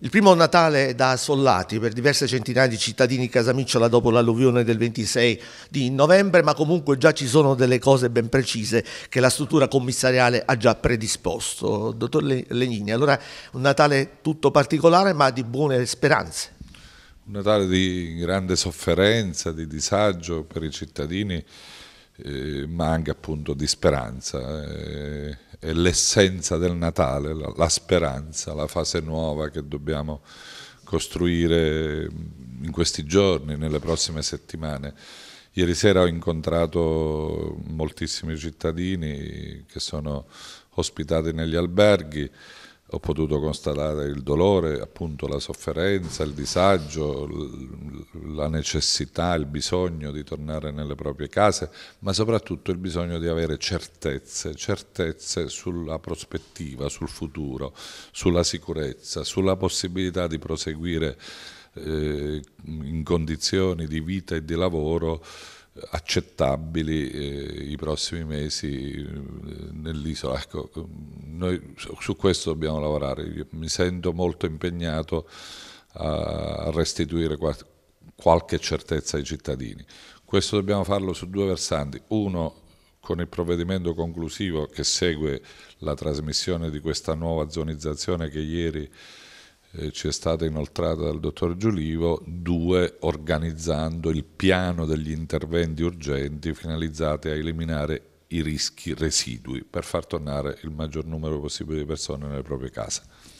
Il primo Natale da assollati per diverse centinaia di cittadini Casamicciola dopo l'alluvione del 26 di novembre, ma comunque già ci sono delle cose ben precise che la struttura commissariale ha già predisposto. Dottor Legnini, allora un Natale tutto particolare ma di buone speranze. Un Natale di grande sofferenza, di disagio per i cittadini, eh, ma anche appunto di speranza. Eh è l'essenza del Natale, la, la speranza, la fase nuova che dobbiamo costruire in questi giorni, nelle prossime settimane. Ieri sera ho incontrato moltissimi cittadini che sono ospitati negli alberghi, ho potuto constatare il dolore, appunto la sofferenza, il disagio, la necessità, il bisogno di tornare nelle proprie case, ma soprattutto il bisogno di avere certezze, certezze sulla prospettiva, sul futuro, sulla sicurezza, sulla possibilità di proseguire eh, in condizioni di vita e di lavoro accettabili eh, i prossimi mesi eh, nell'isola. Ecco, noi su, questo dobbiamo lavorare. Io mi sento molto impegnato a restituire qualche certezza ai cittadini. Questo dobbiamo farlo su due versanti. Uno con il provvedimento conclusivo che segue la trasmissione di questa nuova zonizzazione che ieri eh, ci è stata inoltrata dal dottor Giulivo, due organizzando il piano degli interventi urgenti finalizzati a eliminare i rischi residui per far tornare il maggior numero possibile di persone nelle proprie case.